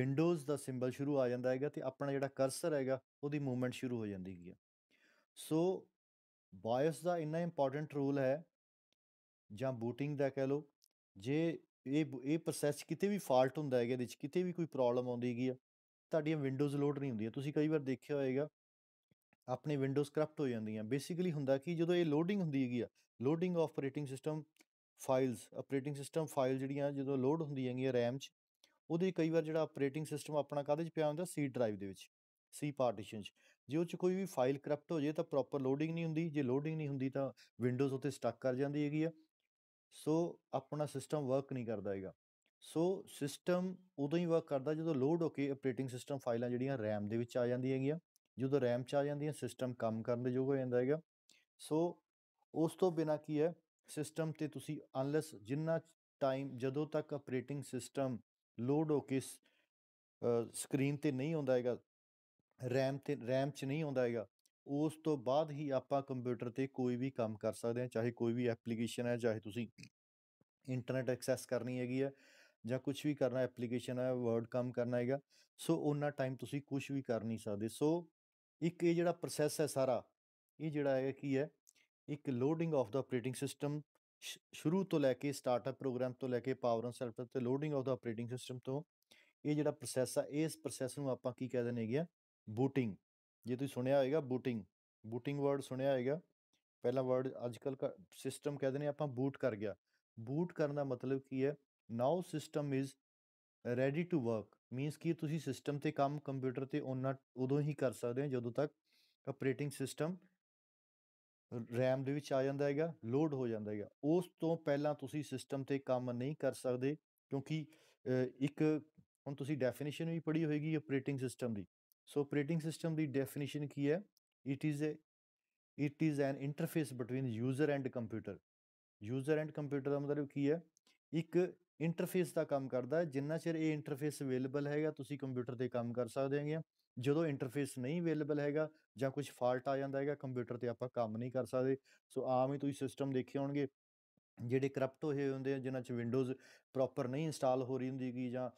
ਵਿੰਡੋਜ਼ ਦਾ ਸਿੰਬਲ ਸ਼ੁਰੂ ਆ ਜਾਂਦਾ ਹੈਗਾ ਤੇ ਆਪਣਾ ਜਿਹੜਾ ਕਰਸਰ ਹੈਗਾ ਉਹਦੀ ਮੂਵਮੈਂਟ ਸ਼ੁਰੂ ਹੋ ਜਾਂਦੀ ਹੈਗੀ ਸੋ ਬਾਇਸ ਦਾ ਇੰਨਾ ਇੰਪੋਰਟੈਂਟ ਰੋਲ ਹੈ ਜਾਂ ਬੂਟਿੰਗ ਦਾ ਕਹਿ ਲਓ ਜੇ ਇਹ ਇਹ ਪ੍ਰੋਸੈਸ ਕਿਤੇ ਵੀ ਫਾਲਟ ਹੁੰਦਾ ਹੈਗਾ ਇਹਦੇ ਵਿੱਚ ਕਿਤੇ ਵੀ ਕੋਈ ਪ੍ਰੋਬਲਮ ਆਉਂਦੀ ਹੈਗੀ ਆ ਤੁਹਾਡੀਆਂ ਵਿੰਡੋਜ਼ ਲੋਡ ਨਹੀਂ ਹੁੰਦੀਆਂ ਤੁਸੀਂ ਕਈ ਵਾਰ ਦੇਖਿਆ ਹੋਵੇਗਾ ਆਪਣੇ ਵਿੰਡੋਜ਼ ਕਰਪਟ ਹੋ ਜਾਂਦੀਆਂ ਬੇਸਿਕਲੀ ਹੁੰਦਾ ਕਿ ਜਦੋਂ ਇਹ ਲੋਡਿੰਗ ਹੁੰਦੀ ਹੈਗੀ ਆ loading of operating system files operating system file ਜਿਹੜੀਆਂ ਜਦੋਂ ਲੋਡ ਹੁੰਦੀ ਹੈਗੀਆਂ RAM 'ਚ ਉਹਦੇ ਕਈ ਵਾਰ ਜਿਹੜਾ ਆਪਰੇਟਿੰਗ ਸਿਸਟਮ ਆਪਣਾ ਕਾਹਦੇ 'ਚ ਪਿਆ ਹੁੰਦਾ ਸੀ ਡਰਾਈਵ ਦੇ ਵਿੱਚ ਸੀ ਪਾਰਟੀਸ਼ਨ 'ਚ ਜੇ ਉਹ 'ਚ ਕੋਈ ਵੀ ਫਾਈਲ ਕਰਪਟ ਹੋ ਜੇ ਤਾਂ ਪ੍ਰੋਪਰ ਲੋਡਿੰਗ ਨਹੀਂ ਹੁੰਦੀ ਜੇ ਲੋਡਿੰਗ ਨਹੀਂ ਹੁੰਦੀ ਤਾਂ ਵਿੰਡੋਜ਼ ਉੱਤੇ ਸਟਕ ਕਰ ਜਾਂਦੀ ਹੈਗੀ ਆ ਸੋ ਆਪਣਾ ਸਿਸਟਮ ਵਰਕ ਨਹੀਂ ਕਰਦਾ ਹੈਗਾ ਸੋ ਸਿਸਟਮ ਉਦੋਂ ਹੀ ਵਰਕ ਕਰਦਾ ਜਦੋਂ ਲੋਡ ਹੋ ਕੇ ਆਪਰੇਟਿੰਗ ਸਿਸਟਮ ਫਾਈਲਾਂ ਜਿਹੜੀਆਂ RAM ਦੇ ਵਿੱਚ ਆ ਜਾਂਦੀਆਂ ਹੈਗੀਆਂ ਜਦੋਂ RAM 'ਚ ਆ ਜਾਂਦੀਆਂ ਸਿਸਟਮ ਕੰਮ ਕਰਨ ਦੇ ਯੋਗ ਹੋ ਜਾਂਦਾ ਹੈਗਾ ਸੋ ਉਸ ਤੋਂ ਬਿਨਾ ਕੀ ਹੈ ਸਿਸਟਮ ਤੇ ਤੁਸੀਂ ਅਨਲੈਸ ਜਿੰਨਾ ਟਾਈਮ ਜਦੋਂ ਤੱਕ ਆਪਰੇਟਿੰਗ ਸਿਸਟਮ ਲੋਡ ਹੋ ਕੇ ਸਕਰੀਨ ਤੇ ਨਹੀਂ ਆਉਂਦਾ ਹੈਗਾ RAM ਤੇ RAM 'ਚ ਨਹੀਂ ਆਉਂਦਾ ਹੈਗਾ ਉਸ ਤੋਂ ਬਾਅਦ ਹੀ ਆਪਾਂ ਕੰਪਿਊਟਰ ਤੇ ਕੋਈ ਵੀ ਕੰਮ ਕਰ ਸਕਦੇ ਹਾਂ ਚਾਹੇ ਕੋਈ ਵੀ ਐਪਲੀਕੇਸ਼ਨ ਹੈ ਚਾਹੇ ਤੁਸੀਂ ਇੰਟਰਨੈਟ ਐਕਸੈਸ ਕਰਨੀ ਹੈਗੀ ਹੈ ਜਾਂ ਕੁਝ ਵੀ ਕਰਨਾ ਐਪਲੀਕੇਸ਼ਨ ਹੈ ਵਰਡ ਕੰਮ ਕਰਨਾ ਹੈਗਾ ਸੋ ਉਹਨਾਂ ਟਾਈਮ ਤੁਸੀਂ ਕੁਝ ਵੀ ਕਰ ਨਹੀਂ ਸਕਦੇ ਸੋ ਇੱਕ ਇਹ ਜਿਹੜਾ ਪ੍ਰੋਸੈਸ ਹੈ ਸਾਰਾ ਇਹ ਜਿਹੜਾ ਹੈ ਕੀ ਹੈ ਇੱਕ loading of the operating system ਸ਼ੁਰੂ ਤੋਂ ਲੈ ਕੇ ਸਟਾਰਟਅਪ ਪ੍ਰੋਗਰਾਮ ਤੋਂ ਲੈ ਕੇ ਪਾਵਰ ਔਨ ਸੈਲਫ ਤੇ loading of the operating system ਤੋਂ ਇਹ ਜਿਹੜਾ ਪ੍ਰੋਸੈਸ ਆ ਇਸ ਪ੍ਰੋਸੈਸ ਨੂੰ ਆਪਾਂ ਕੀ ਕਹਿੰਦੇ ਨੇ ਆ ਬੂਟਿੰਗ ਜੇ ਤੁਸੀਂ ਸੁਣਿਆ ਹੋਏਗਾ ਬੂਟਿੰਗ ਬੂਟਿੰਗ ਵਰਡ ਸੁਣਿਆ ਹੋਏਗਾ ਪਹਿਲਾ ਵਰਡ ਅੱਜਕੱਲ ਦਾ ਸਿਸਟਮ ਕਹਿੰਦੇ ਨੇ ਆਪਾਂ ਬੂਟ ਕਰ ਗਿਆ ਬੂਟ ਕਰਨ ਦਾ ਮਤਲਬ ਕੀ ਹੈ now system is ready to work means ਕਿ ਤੁਸੀਂ ਸਿਸਟਮ ਤੇ ਕੰਮ ਕੰਪਿਊਟਰ ਤੇ ਉਹਨਾਂ ਉਦੋਂ ਹੀ ਕਰ ਸਕਦੇ ਹੋ ਜਦੋਂ ਤੱਕ ਆਪਰੇਟਿੰਗ ਸਿਸਟਮ RAM ਦੇ ਵਿੱਚ ਆ ਜਾਂਦਾ ਹੈਗਾ ਲੋਡ ਹੋ ਜਾਂਦਾ ਹੈਗਾ ਉਸ ਤੋਂ ਪਹਿਲਾਂ ਤੁਸੀਂ ਸਿਸਟਮ ਤੇ ਕੰਮ ਨਹੀਂ ਕਰ ਸਕਦੇ ਕਿਉਂਕਿ ਇੱਕ ਹੁਣ ਤੁਸੀਂ ਡੈਫੀਨੇਸ਼ਨ ਵੀ ਪੜ੍ਹੀ ਹੋਏਗੀ ਆਪਰੇਟਿੰਗ ਸਿਸਟਮ ਦੀ ਸੋ ਆਪਰੇਟਿੰਗ ਸਿਸਟਮ ਦੀ ਡੈਫੀਨੇਸ਼ਨ ਕੀ ਹੈ it is a it is an interface between user and computer user and computer ਦਾ ਮਤਲਬ ਕੀ ਹੈ ਇੱਕ ਇੰਟਰਫੇਸ ਦਾ ਕੰਮ ਕਰਦਾ ਜਿੰਨਾ ਚਿਰ ਇਹ ਇੰਟਰਫੇਸ ਅਵੇਲੇਬਲ ਹੈਗਾ ਤੁਸੀਂ ਕੰਪਿਊਟਰ ਤੇ ਕੰਮ ਕਰ ਸਕਦੇ ਹੋਗੇ ਜਦੋਂ ਇੰਟਰਫੇਸ ਨਹੀਂ ਅਵੇਲੇਬਲ ਹੈਗਾ ਜਾਂ ਕੁਝ ਫਾਲਟ ਆ ਜਾਂਦਾ ਹੈਗਾ ਕੰਪਿਊਟਰ ਤੇ ਆਪਾਂ ਕੰਮ ਨਹੀਂ ਕਰ ਸਕਦੇ ਸੋ ਆਮ ਹੀ ਤੁਸੀਂ ਸਿਸਟਮ ਦੇਖੇ ਹੋਣਗੇ ਜਿਹੜੇ ਕਰਪਟ ਹੋਏ ਹੁੰਦੇ ਆ ਜਿਨ੍ਹਾਂ 'ਚ ਵਿੰਡੋਜ਼ ਪ੍ਰੋਪਰ ਨਹੀਂ ਇੰਸਟਾਲ ਹੋ ਰਹੀ ਹੁੰਦੀਗੀ ਜਾਂ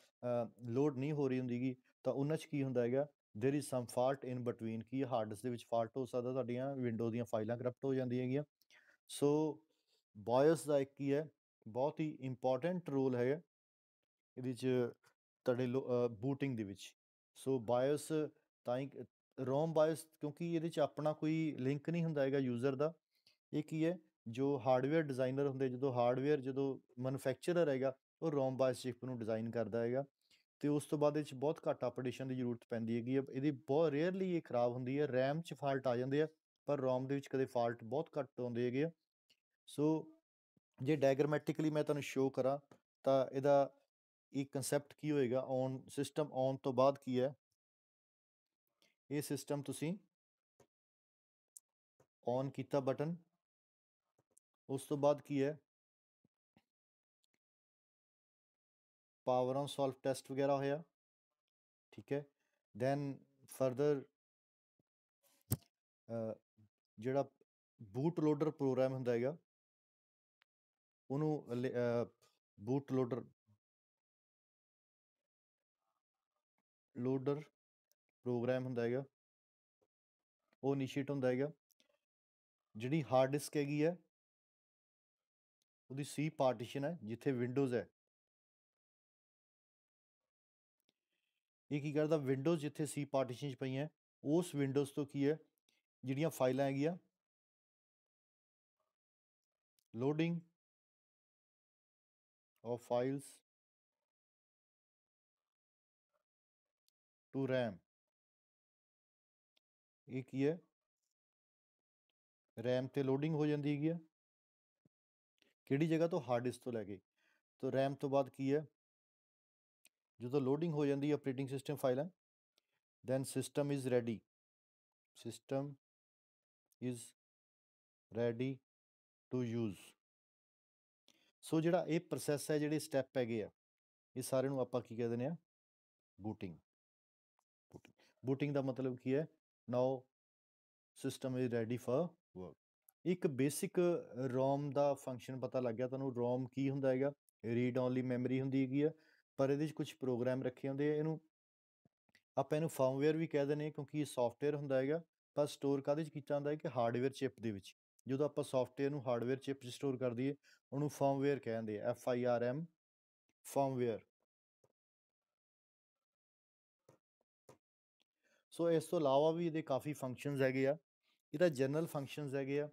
ਲੋਡ ਨਹੀਂ ਹੋ ਰਹੀ ਹੁੰਦੀਗੀ ਤਾਂ ਉਹਨਾਂ 'ਚ ਕੀ ਹੁੰਦਾ ਹੈਗਾ there is some fault in between ਕੀ ਹਾਰਡ ਡਿਸਕ ਦੇ ਵਿੱਚ ਫਾਲਟ ਹੋ ਸਕਦਾ ਤੁਹਾਡੀਆਂ ਵਿੰਡੋ ਦੀਆਂ ਫਾਈਲਾਂ ਕਰਪਟ ਹੋ ਜਾਂਦੀਆਂ ਹੈਗੀਆਂ ਸੋ ਬਾਇਓਸ ਦਾ ਇੱਕ ਕੀ ਹੈ ਬਹੁਤ ਹੀ ਇੰਪੋਰਟੈਂਟ ਰੋਲ ਹੈ ਇਹਦੇ ਵਿੱਚ ਤੁਹਾਡੇ ਬੂਟਿੰਗ ਦੇ ਵਿੱਚ ਸੋ ਬਾਇਓਸ ਤਾਂ ਇੱਕ ਰੋਮ ਬਾਇਓਸ ਕਿਉਂਕਿ ਇਹਦੇ ਚ ਆਪਣਾ ਕੋਈ ਲਿੰਕ ਨਹੀਂ ਹੁੰਦਾ ਹੈਗਾ ਯੂਜ਼ਰ ਦਾ ਇਹ ਕੀ ਹੈ ਜੋ ਹਾਰਡਵੇਅਰ ਡਿਜ਼ਾਈਨਰ ਹੁੰਦੇ ਜਦੋਂ ਹਾਰਡਵੇਅਰ ਜਦੋਂ ਮੈਨੂਫੈਕਚਰਰ ਹੈਗਾ ਉਹ ਰੋਮ ਬਾਇਸ ਚਿਪ ਨੂੰ ਡਿਜ਼ਾਈਨ ਕਰਦਾ ਹੈਗਾ ਤੇ ਉਸ ਤੋਂ ਬਾਅਦ ਇਹ ਚ ਬਹੁਤ ਘੱਟ ਅਪਡੇਸ਼ਨ ਦੀ ਜ਼ਰੂਰਤ ਪੈਂਦੀ ਹੈਗੀ ਇਹਦੀ ਬਹੁਤ ਰੇਅਰਲੀ ਇਹ ਖਰਾਬ ਹੁੰਦੀ ਹੈ RAM ਚ ਫਾਲਟ ਆ ਜਾਂਦੇ ਆ ਪਰ ROM ਦੇ ਵਿੱਚ ਕਦੇ ਫਾਲਟ ਬਹੁਤ ਘੱਟ ਆਉਂਦੇ ਹੈਗੇ ਸੋ ਜੇ ਡਾਇਗਰਮੈਟਿਕਲੀ ਮੈਂ ਤੁਹਾਨੂੰ ਸ਼ੋ ਕਰਾਂ ਤਾਂ ਇਹਦਾ ਇਹ ਕਨਸੈਪਟ ਕੀ ਹੋਏਗਾ ਔਨ ਸਿਸਟਮ ਔਨ ਤੋਂ ਬਾਅਦ ਕੀ ਹੈ ਇਹ ਸਿਸਟਮ ਤੁਸੀਂ ਔਨ ਕੀਤਾ ਬਟਨ ਉਸ ਤੋਂ ਬਾਅਦ ਕੀ ਹੈ ਪਾਵਰ ਆਨ ਸੋਲਵ ਟੈਸਟ ਵਗੈਰਾ ਹੋਇਆ ਠੀਕ ਹੈ ਦੈਨ ਫਰਦਰ ਜਿਹੜਾ ਬੂਟ ਲੋਡਰ ਪ੍ਰੋਗਰਾਮ ਹੁੰਦਾ ਹੈਗਾ ਉਹਨੂੰ ਬੂਟ ਲੋਡਰ ਲੋਡਰ ਪ੍ਰੋਗਰਾਮ ਹੁੰਦਾ ਹੈਗਾ ਉਹ ਇਨੀਸ਼ੀਏਟ ਹੁੰਦਾ ਹੈਗਾ ਜਿਹੜੀ ਹਾਰਡ ਡਿਸਕ ਹੈਗੀ ਹੈ ਉਹਦੀ ਸੀ ਪਾਰਟੀਸ਼ਨ ਹੈ ਜਿੱਥੇ ਵਿੰਡੋਜ਼ ਹੈ ये की करता विंडोज जिथे सी पार्टीशन पई हैं उस विंडोज तो की है जीडिया फाइल है loading of files to RAM ये की है रैम ते लोडिंग हो जाती है कि जगह तो हार्ड डिस्क तो लैके तो रैम तो बाद की है ਜਦੋਂ ਲੋਡਿੰਗ ਹੋ ਜਾਂਦੀ ਹੈ ਆਪਰੇਟਿੰਗ ਸਿਸਟਮ ਫਾਈਲਾਂ then system is ready system is ready to use so ਜਿਹੜਾ ਇਹ ਪ੍ਰੋਸੈਸ ਹੈ ਜਿਹੜੇ ਸਟੈਪ ਹੈਗੇ ਆ ਇਹ ਸਾਰੇ ਨੂੰ ਆਪਾਂ ਕੀ ਕਹਿੰਦੇ ਆ ਬੂਟਿੰਗ ਬੂਟਿੰਗ ਦਾ ਮਤਲਬ ਕੀ ਹੈ now system is ready for work ਇੱਕ ਬੇਸਿਕ ਰੋਮ ਦਾ ਫੰਕਸ਼ਨ ਪਤਾ ਲੱਗ ਗਿਆ ਤੁਹਾਨੂੰ ਰੋਮ ਕੀ ਹੁੰਦਾ ਹੈਗਾ ਰੀਡ ਓਨਲੀ ਮੈਮਰੀ ਹੁੰਦੀ ਹੈਗੀ ਆ ਪਰ ਇਹਦੇ ਵਿੱਚ ਕੁਝ ਪ੍ਰੋਗਰਾਮ ਰੱਖੇ ਹੁੰਦੇ ਆ ਇਹਨੂੰ ਆਪਾਂ ਇਹਨੂੰ ਫਰਮਵੇਅਰ ਵੀ ਕਹਿ ਦਿੰਦੇ ਆ ਕਿਉਂਕਿ ਇਹ ਸੌਫਟਵੇਅਰ ਹੁੰਦਾ ਹੈਗਾ ਪਰ ਸਟੋਰ ਕਾਹਦੇ ਵਿੱਚ ਕੀਤਾ ਹੁੰਦਾ ਹੈ ਕਿ ਹਾਰਡਵੇਅਰ ਚਿਪ ਦੇ ਵਿੱਚ ਜਦੋਂ ਆਪਾਂ ਸੌਫਟਵੇਅਰ ਨੂੰ ਹਾਰਡਵੇਅਰ ਚਿਪ 'ਚ ਸਟੋਰ ਕਰ ਦਈਏ ਉਹਨੂੰ ਫਰਮਵੇਅਰ ਕਹਿੰਦੇ ਆ F I R M firmware so ਇਸ ਤੋਂ ਇਲਾਵਾ ਵੀ ਇਹਦੇ ਕਾਫੀ ਫੰਕਸ਼ਨਸ ਹੈਗੇ ਆ ਇਹਦਾ ਜਨਰਲ ਫੰਕਸ਼ਨਸ ਹੈਗੇ ਆ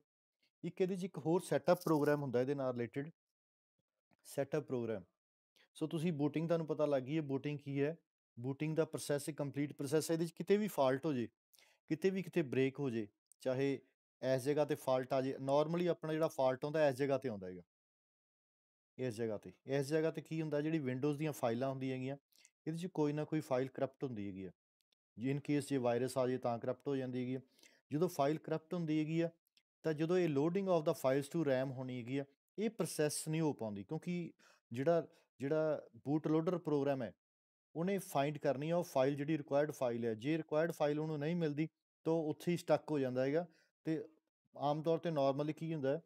ਇੱਕ ਇਹਦੇ 'ਚ ਇੱਕ ਹੋਰ ਸੈਟਅਪ ਪ੍ਰੋਗਰਾਮ ਹੁੰਦਾ ਇਹਦੇ ਨਾਲ ਰਿਲੇਟਡ ਸੈਟਅਪ ਪ੍ਰੋਗਰਾਮ ਸੋ ਤੁਸੀਂ ਬੂਟਿੰਗ ਤੁਹਾਨੂੰ ਪਤਾ ਲੱਗ ਗਈ ਹੈ ਬੂਟਿੰਗ ਕੀ ਹੈ ਬੂਟਿੰਗ ਦਾ ਪ੍ਰੋਸੈਸ ਇੱਕ ਕੰਪਲੀਟ ਪ੍ਰੋਸੈਸ ਹੈ ਇਹਦੇ ਵਿੱਚ ਕਿਤੇ ਵੀ ਫਾਲਟ ਹੋ ਜੇ ਕਿਤੇ ਵੀ ਕਿਤੇ ਬ੍ਰੇਕ ਹੋ ਜੇ ਚਾਹੇ ਇਸ ਜਗ੍ਹਾ ਤੇ ਫਾਲਟ ਆ ਜੇ ਨਾਰਮਲੀ ਆਪਣਾ ਜਿਹੜਾ ਫਾਲਟ ਹੁੰਦਾ ਇਸ ਜਗ੍ਹਾ ਤੇ ਆਉਂਦਾ ਹੈਗਾ ਇਸ ਜਗ੍ਹਾ ਤੇ ਇਸ ਜਗ੍ਹਾ ਤੇ ਕੀ ਹੁੰਦਾ ਜਿਹੜੀ ਵਿੰਡੋਜ਼ ਦੀਆਂ ਫਾਈਲਾਂ ਹੁੰਦੀਆਂ ਹੈਗੀਆਂ ਇਹਦੇ ਵਿੱਚ ਕੋਈ ਨਾ ਕੋਈ ਫਾਈਲ ਕਰਪਟ ਹੁੰਦੀ ਹੈਗੀ ਆ ਜਿਨ ਕੇਸ ਜੇ ਵਾਇਰਸ ਆ ਜੇ ਤਾਂ ਕਰਪਟ ਹੋ ਜਾਂਦੀ ਹੈਗੀ ਜਦੋਂ ਫਾਈਲ ਕਰਪਟ ਹੁੰਦੀ ਹੈਗੀ ਆ ਤਾਂ ਜਦੋਂ ਇਹ loading of the files to RAM ਹੋਣੀ ਹੈਗੀ ਆ ਇਹ ਪ੍ਰੋਸੈਸ ਨਹੀਂ ਹੋ ਪਾਉਂਦੀ ਕਿਉਂਕਿ ਜਿਹੜਾ ਜਿਹੜਾ ਬੂਟ ਲੋਡਰ ਪ੍ਰੋਗਰਾਮ ਹੈ ਉਹਨੇ ਫਾਈਂਡ ਕਰਨੀ ਆ ਉਹ ਫਾਈਲ ਜਿਹੜੀ ਰਿਕੁਆਇਰਡ ਫਾਈਲ ਹੈ ਜੇ ਰਿਕੁਆਇਰਡ ਫਾਈਲ ਉਹਨੂੰ ਨਹੀਂ ਮਿਲਦੀ ਤਾਂ ਉੱਥੇ ਹੀ ਸਟਕ ਹੋ ਜਾਂਦਾ ਹੈਗਾ ਤੇ ਆਮ ਤੌਰ ਤੇ ਨਾਰਮਲੀ ਕੀ ਹੁੰਦਾ ਹੈ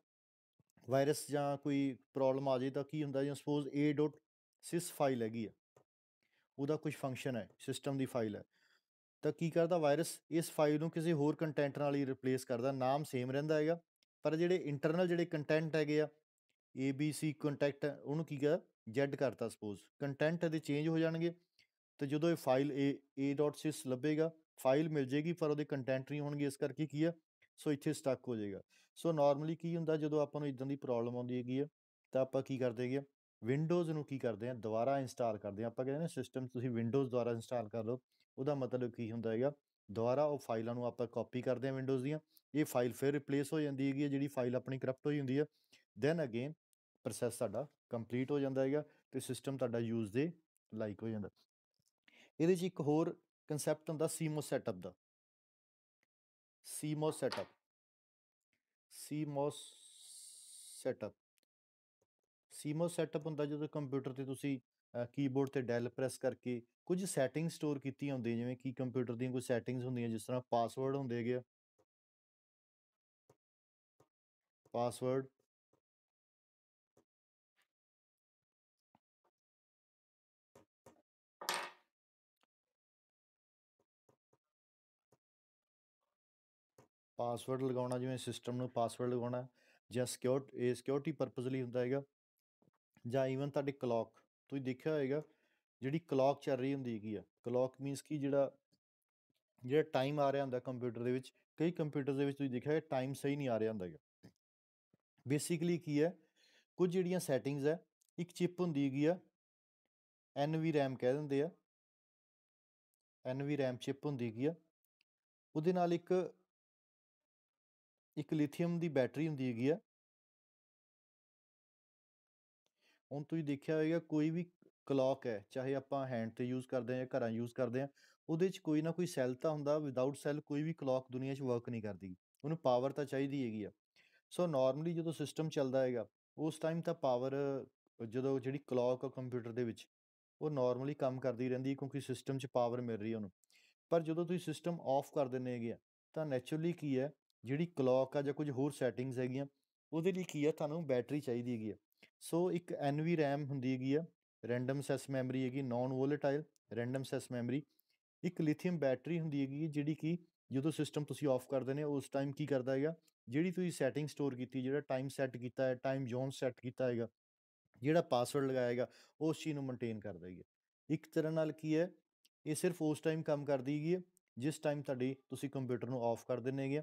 ਵਾਇਰਸ ਜਾਂ ਕੋਈ ਪ੍ਰੋਬਲਮ ਆ ਜੇ ਤਾਂ ਕੀ ਹੁੰਦਾ ਜਾਂ ਸਪੋਜ਼ a.sys ਫਾਈਲ ਹੈਗੀ ਆ ਉਹਦਾ ਕੁਝ ਫੰਕਸ਼ਨ ਹੈ ਸਿਸਟਮ ਦੀ ਫਾਈਲ ਹੈ ਤਾਂ ਕੀ ਕਰਦਾ ਵਾਇਰਸ ਇਸ ਫਾਈਲ ਨੂੰ ਕਿਸੇ ਹੋਰ ਕੰਟੈਂਟ ਨਾਲ ਹੀ ਰਿਪਲੇਸ ਕਰਦਾ ਨਾਮ ਸੇਮ ਰਹਿੰਦਾ ਹੈਗਾ ਪਰ ਜਿਹੜੇ ਇੰਟਰਨਲ ਜਿਹੜੇ ਕੰਟੈਂਟ ਹੈਗੇ ਆ ABC ਕੰਟੈਕਟ ਉਹਨੂੰ ਕੀ ਕਰਦਾ ਜੈਡ ਕਰਤਾ ਸਪੋਜ਼ ਕੰਟੈਂਟ ਇਹਦੇ ਚੇਂਜ ਹੋ ਜਾਣਗੇ ਤੇ ਜਦੋਂ ਇਹ ਫਾਈਲ a a.sys ਲੱਭੇਗਾ ਫਾਈਲ ਮਿਲ ਜੇਗੀ ਪਰ ਉਹਦੇ ਕੰਟੈਂਟ ਨਹੀਂ ਹੋਣਗੇ ਇਸ ਕਰਕੇ ਕੀ ਆ ਸੋ ਇੱਥੇ ਸਟਕ ਹੋ ਜਾਏਗਾ ਸੋ ਨਾਰਮਲੀ ਕੀ ਹੁੰਦਾ ਜਦੋਂ ਆਪਾਂ ਨੂੰ ਇਦਾਂ ਦੀ ਪ੍ਰੋਬਲਮ ਆਉਂਦੀ ਹੈਗੀ ਆ ਤਾਂ ਆਪਾਂ ਕੀ ਕਰਦੇ ਹਾਂ ਵਿੰਡੋਜ਼ ਨੂੰ ਕੀ ਕਰਦੇ ਆ ਦੁਬਾਰਾ ਇੰਸਟਾਲ ਕਰਦੇ ਆ ਆਪਾਂ ਕਹਿੰਦੇ ਨੇ ਸਿਸਟਮ ਤੁਸੀਂ ਵਿੰਡੋਜ਼ ਦੁਆਰਾ ਇੰਸਟਾਲ ਕਰ ਲਓ ਉਹਦਾ ਮਤਲਬ ਕੀ ਹੁੰਦਾ ਹੈਗਾ ਦੁਬਾਰਾ ਉਹ ਫਾਈਲਾਂ ਨੂੰ ਆਪਾਂ ਕਾਪੀ ਕਰਦੇ ਆ ਵਿੰਡੋਜ਼ ਦੀਆਂ ਇਹ ਫਾਈਲ ਫਿਰ ਰਿਪਲੇਸ ਹੋ ਜਾਂਦੀ ਹੈਗੀ ਜਿਹੜੀ ਫਾਈਲ ਆਪਣੀ ਕਰਪਟ ਹੋਈ ਹੁੰਦੀ ਆ ਦੈਨ ਅਗੇਨ ਪ੍ਰੋਸੈਸ ਸਾਡਾ ਕੰਪਲੀਟ ਹੋ ਜਾਂਦਾ ਹੈਗਾ ਤੇ ਸਿਸਟਮ ਤੁਹਾਡਾ ਯੂਜ਼ ਦੇ ਲਾਈਕ ਹੋ ਜਾਂਦਾ ਇਹਦੇ 'ਚ ਇੱਕ ਹੋਰ ਕਨਸੈਪਟ ਹੁੰਦਾ ਸੀਮੋ ਸੈਟਅਪ ਦਾ CMOS setup CMOS setup CMOS setup ਹੁੰਦਾ ਜਦੋਂ ਕੰਪਿਊਟਰ ਤੇ ਤੁਸੀਂ ਕੀਬੋਰਡ ਤੇ ਡੈਲ ਪ੍ਰੈਸ ਕਰਕੇ ਕੁਝ ਸੈਟਿੰਗ ਸਟੋਰ ਕੀਤੀ ਹੁੰਦੀ ਜਿਵੇਂ ਕੀ ਕੰਪਿਊਟਰ ਦੀਆਂ ਕੋਈ ਸੈਟਿੰਗਸ ਹੁੰਦੀਆਂ ਜਿਸ ਤਰ੍ਹਾਂ ਪਾਸਵਰਡ ਹੁੰਦੇ ਹੈਗੇ ਪਾਸਵਰਡ ਪਾਸਵਰਡ ਲਗਾਉਣਾ ਜਿਵੇਂ ਸਿਸਟਮ ਨੂੰ ਪਾਸਵਰਡ ਲਗਾਉਣਾ ਜਾਂ ਸਿਕਿਉਰ ਇਹ ਸਿਕਿਉਰਟੀ ਪਰਪਸ ਲਈ ਹੁੰਦਾ ਹੈਗਾ ਜਾਂ ਇਵਨ ਤੁਹਾਡੀ ਕਲੌਕ ਤੁਸੀਂ ਦੇਖਿਆ ਹੋਏਗਾ ਜਿਹੜੀ ਕਲੌਕ ਚੱਲ ਰਹੀ ਹੁੰਦੀ ਹੈਗੀ ਆ ਕਲੌਕ ਮੀਨਸ ਕਿ ਜਿਹੜਾ ਜਿਹੜਾ ਟਾਈਮ ਆ ਰਿਹਾ ਹੁੰਦਾ ਕੰਪਿਊਟਰ ਦੇ ਵਿੱਚ ਕਈ ਕੰਪਿਊਟਰ ਦੇ ਵਿੱਚ ਤੁਸੀਂ ਦੇਖਿਆ ਟਾਈਮ ਸਹੀ ਨਹੀਂ ਆ ਰਿਹਾ ਹੁੰਦਾ ਹੈਗਾ ਬੇਸਿਕਲੀ ਕੀ ਹੈ ਕੁਝ ਜਿਹੜੀਆਂ ਸੈਟਿੰਗਸ ਹੈ ਇੱਕ ਚਿਪ ਹੁੰਦੀ ਹੈਗੀ ਆ ਐਨਵੀ ਰੈਮ ਕਹਿ ਦਿੰਦੇ ਆ ਐਨਵੀ ਰੈਮ ਚਿਪ ਹੁੰਦੀ ਹੈਗੀ ਆ ਉਹਦੇ ਨਾਲ ਇੱਕ ਇੱਕ ਲਿਥੀਅਮ ਦੀ ਬੈਟਰੀ ਹੁੰਦੀ ਹੈਗੀ ਆ ਹੁਣ ਤੁਸੀਂ ਦੇਖਿਆ ਹੋਵੇਗਾ ਕੋਈ ਵੀ ਕਲੌਕ ਹੈ ਚਾਹੇ ਆਪਾਂ ਹੈਂਡ ਤੇ ਯੂਜ਼ ਕਰਦੇ ਆ ਜਾਂ ਘਰਾਂ ਯੂਜ਼ ਕਰਦੇ ਆ ਉਹਦੇ ਵਿੱਚ ਕੋਈ ਨਾ ਕੋਈ ਸੈੱਲ ਤਾਂ ਹੁੰਦਾ ਵਿਦਆਊਟ ਸੈੱਲ ਕੋਈ ਵੀ ਕਲੌਕ ਦੁਨੀਆ 'ਚ ਵਰਕ ਨਹੀਂ ਕਰਦੀ ਉਹਨੂੰ ਪਾਵਰ ਤਾਂ ਚਾਹੀਦੀ ਹੈਗੀ ਆ ਸੋ ਨਾਰਮਲੀ ਜਦੋਂ ਸਿਸਟਮ ਚੱਲਦਾ ਹੈਗਾ ਉਸ ਟਾਈਮ ਤਾਂ ਪਾਵਰ ਜਦੋਂ ਜਿਹੜੀ ਕਲੌਕ ਆ ਕੰਪਿਊਟਰ ਦੇ ਵਿੱਚ ਉਹ ਨਾਰਮਲੀ ਕੰਮ ਕਰਦੀ ਰਹਿੰਦੀ ਕਿਉਂਕਿ ਸਿਸਟਮ 'ਚ ਪਾਵਰ ਮਿਲ ਰਹੀ ਹੈ ਉਹਨੂੰ ਪਰ ਜਦੋਂ ਤੁਸੀਂ ਸਿਸਟਮ ਆਫ ਕਰ ਦਿੰਦੇ ਹੈਗੇ ਆ ਤਾਂ ਨੇਚਰਲੀ ਕੀ ਹੈ ਜਿਹੜੀ ਕਲੌਕ ਆ ਜਾਂ ਕੁਝ ਹੋਰ ਸੈਟਿੰਗਸ ਹੈਗੀਆਂ ਉਹਦੇ ਲਈ ਕੀ ਆ ਤੁਹਾਨੂੰ ਬੈਟਰੀ ਚਾਹੀਦੀ ਹੈਗੀ ਆ ਸੋ ਇੱਕ ਐਨਵੀ ਰੈਮ ਹੁੰਦੀ ਹੈਗੀ ਆ ਰੈਂਡਮ ਸੈਸ ਮੈਮਰੀ ਹੈਗੀ non volatile random access memory ਇੱਕ ਲਿਥੀਅਮ ਬੈਟਰੀ ਹੁੰਦੀ ਹੈਗੀ ਜਿਹੜੀ ਕਿ ਜਦੋਂ ਸਿਸਟਮ ਤੁਸੀਂ ਆਫ ਕਰਦੇ ਨੇ ਉਸ ਟਾਈਮ ਕੀ ਕਰਦਾ ਹੈਗਾ ਜਿਹੜੀ ਤੁਸੀਂ ਸੈਟਿੰਗ ਸਟੋਰ ਕੀਤੀ ਜਿਹੜਾ ਟਾਈਮ ਸੈੱਟ ਕੀਤਾ ਹੈ ਟਾਈਮ ਜ਼ੋਨ ਸੈੱਟ ਕੀਤਾ ਹੈਗਾ ਜਿਹੜਾ ਪਾਸਵਰਡ ਲਗਾਏਗਾ ਉਸ ਚੀਜ਼ ਨੂੰ ਮੇਨਟੇਨ ਕਰਦਾ ਹੈਗਾ ਇੱਕ ਤਰ੍ਹਾਂ ਨਾਲ ਕੀ ਹੈ ਇਹ ਸਿਰਫ ਉਸ ਟਾਈਮ ਕੰਮ ਕਰਦੀ ਹੈਗੀ ਜਿਸ ਟਾਈਮ ਤੁਹਾਡੀ ਤੁਸੀਂ ਕੰਪਿਊਟਰ ਨੂੰ ਆਫ ਕਰ ਦਿੰਨੇ ਹੈਗੇ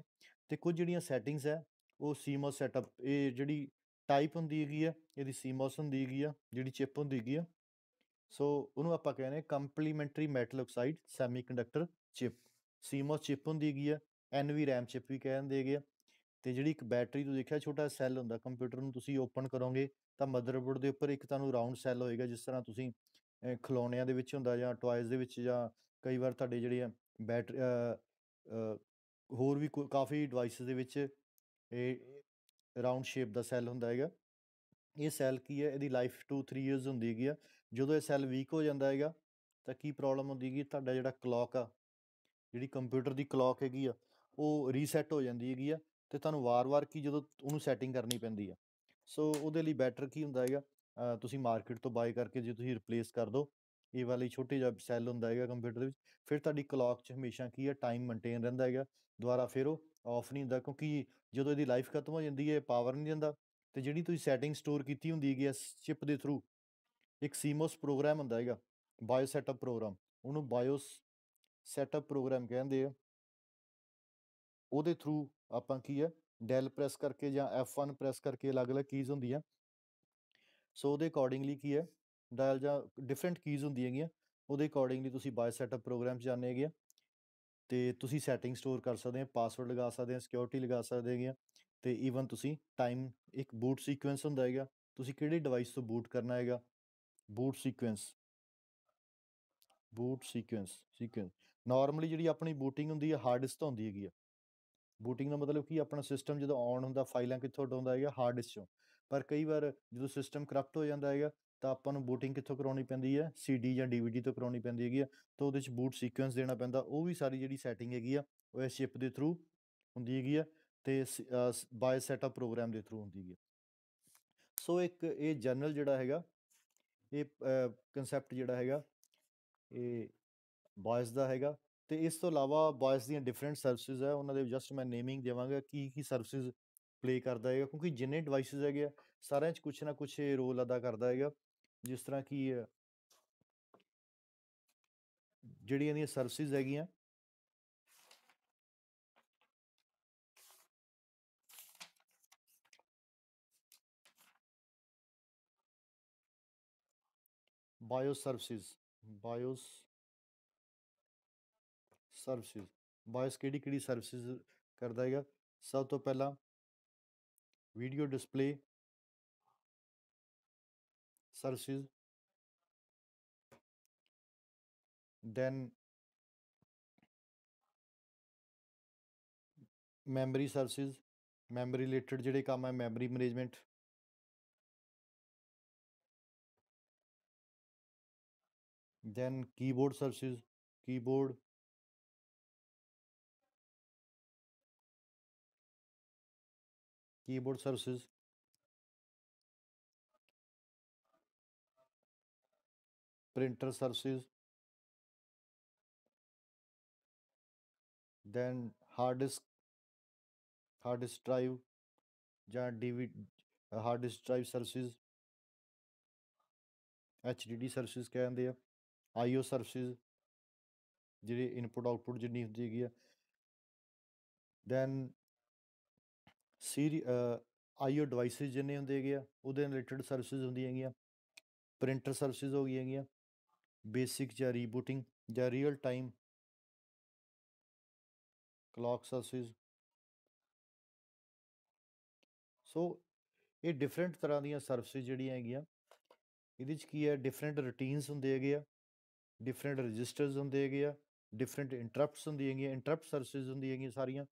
ਤੇ ਕੁਝ ਜਿਹੜੀਆਂ ਸੈਟਿੰਗਸ ਹੈ ਉਹ ਸੀਮੋਸ ਸੈਟਅਪ ਇਹ ਜਿਹੜੀ ਟਾਈਪ ਹੁੰਦੀ ਹੈਗੀ ਆ ਇਹਦੀ ਸੀਮੋਸ ਹੁੰਦੀ ਹੈਗੀ ਆ ਜਿਹੜੀ ਚਿਪ ਹੁੰਦੀ ਹੈਗੀ ਆ ਸੋ ਉਹਨੂੰ ਆਪਾਂ ਕਹਿੰਦੇ complementary metal oxide semiconductor chip CMOS chip ਹੁੰਦੀ ਹੈਗੀ ਆ ਐਨਵੀ ਰੈਮ ਚਿਪ ਵੀ ਕਹਿੰਦੇ ਹੈਗੇ ਆ ਤੇ ਜਿਹੜੀ ਇੱਕ ਬੈਟਰੀ ਤੋਂ ਦੇਖਿਆ ਛੋਟਾ ਸੈੱਲ ਹੁੰਦਾ ਕੰਪਿਊਟਰ ਨੂੰ ਤੁਸੀਂ ਓਪਨ ਕਰੋਗੇ ਤਾਂ ਮਦਰਬੋਰਡ ਦੇ ਉੱਪਰ ਇੱਕ ਤੁਹਾਨੂੰ ਰਾਉਂਡ ਸੈੱਲ ਹੋਏਗਾ ਜਿਸ ਤਰ੍ਹਾਂ ਤੁਸੀਂ ਖਿਲੌਣਿਆਂ ਦੇ ਵਿੱਚ ਹੁੰਦਾ ਜਾਂ ਟੁਆਇਜ਼ ਦੇ ਵਿੱਚ ਜਾਂ ਕਈ ਵਾਰ ਤੁਹਾਡੇ ਜਿਹੜੇ ਬੈਟਰੀ ਹੋਰ ਵੀ ਕਾਫੀ ਡਿਵਾਈਸਸ ਦੇ ਵਿੱਚ ਇਹ ਰਾਉਂਡ ਸ਼ੇਪ ਦਾ ਸੈੱਲ ਹੁੰਦਾ ਹੈਗਾ ਇਹ ਸੈੱਲ ਕੀ ਹੈ ਇਹਦੀ ਲਾਈਫ 2 3 ਇਅਰਸ ਹੁੰਦੀ ਹੈਗੀ ਆ ਜਦੋਂ ਇਹ ਸੈੱਲ ਵੀਕ ਹੋ ਜਾਂਦਾ ਹੈਗਾ ਤਾਂ ਕੀ ਪ੍ਰੋਬਲਮ ਹੁੰਦੀ ਹੈਗੀ ਤੁਹਾਡਾ ਜਿਹੜਾ ਕਲੌਕ ਆ ਜਿਹੜੀ ਕੰਪਿਊਟਰ ਦੀ ਕਲੌਕ ਹੈਗੀ ਆ ਉਹ ਰੀਸੈਟ ਹੋ ਜਾਂਦੀ ਹੈਗੀ ਆ ਤੇ ਤੁਹਾਨੂੰ ਵਾਰ-ਵਾਰ ਕੀ ਜਦੋਂ ਉਹਨੂੰ ਸੈਟਿੰਗ ਕਰਨੀ ਪੈਂਦੀ ਆ ਸੋ ਉਹਦੇ ਲਈ ਬੈਟਰ ਕੀ ਹੁੰਦਾ ਹੈਗਾ ਤੁਸੀਂ ਮਾਰਕੀਟ ਤੋਂ ਬਾਏ ਕਰਕੇ ਜੇ ਤੁਸੀਂ ਰਿਪਲੇਸ ਕਰ ਦੋ ਇਹ ਵਾਲੀ ਛੋਟੀ ਜਿਹਾ ਸੈੱਲ ਹੁੰਦਾ ਹੈਗਾ ਕੰਪਿਊਟਰ ਦੇ ਵਿੱਚ ਫਿਰ ਤੁਹਾਡੀ ਕਲੌਕ 'ਚ ਹਮੇਸ਼ਾ ਕੀ ਹੈ ਟਾਈਮ ਮੇਨਟੇਨ ਰਹਿੰਦਾ ਹੈਗਾ ਦੁਬਾਰਾ ਫਿਰ ਉਹ ਆਫ ਨਹੀਂ ਹੁੰਦਾ ਕਿਉਂਕਿ ਜਦੋਂ ਇਹਦੀ ਲਾਈਫ ਖਤਮ ਹੋ ਜਾਂਦੀ ਹੈ ਪਾਵਰ ਨਹੀਂ ਜਾਂਦਾ ਤੇ ਜਿਹੜੀ ਤੁਸੀਂ ਸੈਟਿੰਗ ਸਟੋਰ ਕੀਤੀ ਹੁੰਦੀ ਹੈਗੀ ਇਸ ਚਿਪ ਦੇ ਥਰੂ ਇੱਕ ਸੀਮੋਸ ਪ੍ਰੋਗਰਾਮ ਹੁੰਦਾ ਹੈਗਾ ਬਾਇਓ ਸੈਟਅਪ ਪ੍ਰੋਗਰਾਮ ਉਹਨੂੰ ਬਾਇਓ ਸੈਟਅਪ ਪ੍ਰੋਗਰਾਮ ਕਹਿੰਦੇ ਆ ਉਹਦੇ ਥਰੂ ਆਪਾਂ ਕੀ ਹੈ ਡੈਲ ਪ੍ਰੈਸ ਕਰਕੇ ਜਾਂ F1 ਪ੍ਰੈਸ ਕਰਕੇ ਅਲੱਗ-ਅਲੱਗ ਕੀਜ਼ ਹੁੰਦੀਆਂ ਸੋ ਉਹਦੇ ਅਕੋਰਡਿੰਗਲੀ ਕੀ ਹੈ ਡਾਇਲ ਜਾਂ ਡਿਫਰੈਂਟ ਕੀਜ਼ ਹੁੰਦੀਆਂ ਹੈਗੀਆਂ ਉਹਦੇ ਅਕੋਰਡਿੰਗਲੀ ਤੁਸੀਂ ਬਾਇ ਸੈਟਅਪ ਪ੍ਰੋਗਰਾਮ ਚ ਜਾਣੇ ਹੈਗੇ ਤੇ ਤੁਸੀਂ ਸੈਟਿੰਗ ਸਟੋਰ ਕਰ ਸਕਦੇ ਆ ਪਾਸਵਰਡ ਲਗਾ ਸਕਦੇ ਆ ਸਿਕਿਉਰਿਟੀ ਲਗਾ ਸਕਦੇ ਹੈਗੇ ਤੇ ਈਵਨ ਤੁਸੀਂ ਟਾਈਮ ਇੱਕ ਬੂਟ ਸੀਕੁਐਂਸ ਹੁੰਦਾ ਹੈਗਾ ਤੁਸੀਂ ਕਿਹੜੇ ਡਿਵਾਈਸ ਤੋਂ ਬੂਟ ਕਰਨਾ ਹੈਗਾ boot sequence boot sequence sequence normally ਜਿਹੜੀ ਆਪਣੀ ਬੂਟਿੰਗ ਹੁੰਦੀ ਹੈ ਹਾਰਡ ਡਿਸਕ ਤੋਂ ਹੁੰਦੀ ਹੈਗੀ ਆ ਬੂਟਿੰਗ ਦਾ ਮਤਲਬ ਕੀ ਆਪਣਾ ਸਿਸਟਮ ਜਦੋਂ ਆਨ ਹੁੰਦਾ ਫਾਈਲਾਂ ਕਿੱਥੋਂ ਡਾਉਂਦਾ ਹੈਗਾ ਹਾਰਡ ਡਿਸਕ ਚੋਂ ਪਰ ਕਈ ਵਾਰ ਜਦੋਂ ਸਿਸਟਮ ਕਰਪਟ ਹੋ ਜਾਂਦਾ ਹੈਗਾ ਤਾਂ ਆਪਾਂ ਨੂੰ ਬੂਟਿੰਗ ਕਿੱਥੋਂ ਕਰਾਉਣੀ ਪੈਂਦੀ ਹੈ ਸੀਡੀ ਜਾਂ ਡੀਵੀਡੀ ਤੋਂ ਕਰਾਉਣੀ ਪੈਂਦੀ ਹੈਗੀ ਤਾਂ ਉਹਦੇ ਵਿੱਚ ਬੂਟ ਸੀਕੁਐਂਸ ਦੇਣਾ ਪੈਂਦਾ ਉਹ ਵੀ ਸਾਰੀ ਜਿਹੜੀ ਸੈਟਿੰਗ ਹੈਗੀ ਆ ਉਹ ਇਸ ਚਿਪ ਦੇ ਥਰੂ ਹੁੰਦੀ ਹੈਗੀ ਆ ਤੇ ਬਾਇਸ ਸੈਟਅਪ ਪ੍ਰੋਗਰਾਮ ਦੇ ਥਰੂ ਹੁੰਦੀ ਹੈਗੀ ਸੋ ਇੱਕ ਇਹ ਜਨਰਲ ਜਿਹੜਾ ਹੈਗਾ ਇਹ ਕਨਸੈਪਟ ਜਿਹੜਾ ਹੈਗਾ ਇਹ ਬਾਇਸ ਦਾ ਹੈਗਾ ਤੇ ਇਸ ਤੋਂ ਇਲਾਵਾ ਬਾਇਸ ਦੀਆਂ ਡਿਫਰੈਂਟ ਸਰਵਿਸਿਜ਼ ਹੈ ਉਹਨਾਂ ਦੇ ਜਸਟ ਮੈਂ ਨੇਮਿੰਗ ਦੇਵਾਂਗਾ ਕੀ ਕੀ ਸਰਵਿਸਿਜ਼ ਪਲੇ ਕਰਦਾ ਹੈਗਾ ਕਿਉਂਕਿ ਜਿੰਨੇ ਡਿਵਾਈਸਿਜ਼ ਹੈਗੇ ਆ ਸਾਰਿਆਂ 'ਚ ਕੁਛ ਨਾ ਕੁਛ ਰੋਲ ਅਦਾ ਕਰਦਾ ਹੈਗਾ ਜਿਸ ਤਰ੍ਹਾਂ ਕਿ ਜਿਹੜੀਆਂ ਦੀਆਂ ਸਰਵਿਸਿਜ਼ ਹੈਗੀਆਂ BIOS services BIOS services BIOS ਕਿਹੜੀ ਕਿਹੜੀ ਸਰਵਿਸਿਜ਼ ਕਰਦਾ ਹੈਗਾ ਸਭ ਤੋਂ ਪਹਿਲਾਂ video display services then memory services memory related jehde ਕੰਮ hai memory management then keyboard services keyboard keyboard services printer services then hard disk hard disk drive ਜਾਂ DVD hard disk drive services HDD services ਕਹਿੰਦੇ ਆ IO services ਜਿਹੜੇ ਇਨਪੁਟ ਆਊਟਪੁਟ ਜਿੰਨੀ ਹੁੰਦੀ ਹੈਗੀ ਆ ਦੈਨ ਸੀਰੀ ਆਈਓ ਡਿਵਾਈਸਸ ਜਿੰਨੇ ਹੁੰਦੇ ਹੈਗੇ ਆ ਉਹਦੇ ਰਿਲੇਟਡ ਸਰਵਿਸਿਜ਼ ਹੁੰਦੀਆਂ ਹੈਗੀਆਂ ਪ੍ਰਿੰਟਰ ਸਰਵਿਸਿਜ਼ ਹੋ ਗਈਆਂ ਹੈਗੀਆਂ बेसिक या रीबूटिंग या real time clock service so ये डिफरेंट तरह दर्विस जगह ये की है डिफरेंट रूटीनस होंगे है डिफरेंट रजिस्टर्स होंगे है डिफरेंट इंटरप्ट्स होंगे है इंटरप्ट सर्विस होंगे है सारिया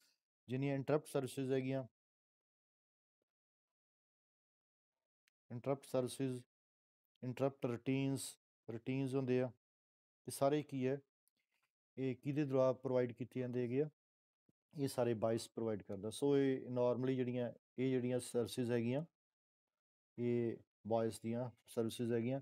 जिन्हें इंटरप्ट सर्विस है interrupt service interrupt routines routines ਹੁੰਦੇ ਆ ਤੇ ਸਾਰੇ ਕੀ ਹੈ ਇਹ ਕਿਹਦੇ ਦੁਆਰਾ ਪ੍ਰੋਵਾਈਡ ਕੀਤੇ ਜਾਂਦੇ ਹੈਗੇ ਆ ਇਹ ਸਾਰੇ ਬਾਇਸ ਪ੍ਰੋਵਾਈਡ ਕਰਦਾ ਸੋ ਇਹ ਨਾਰਮਲੀ ਜਿਹੜੀਆਂ ਇਹ ਜਿਹੜੀਆਂ ਸਰਵਿਸਿਜ਼ ਹੈਗੀਆਂ ਇਹ ਬਾਇਸ ਦੀਆਂ ਸਰਵਿਸਿਜ਼ ਹੈਗੀਆਂ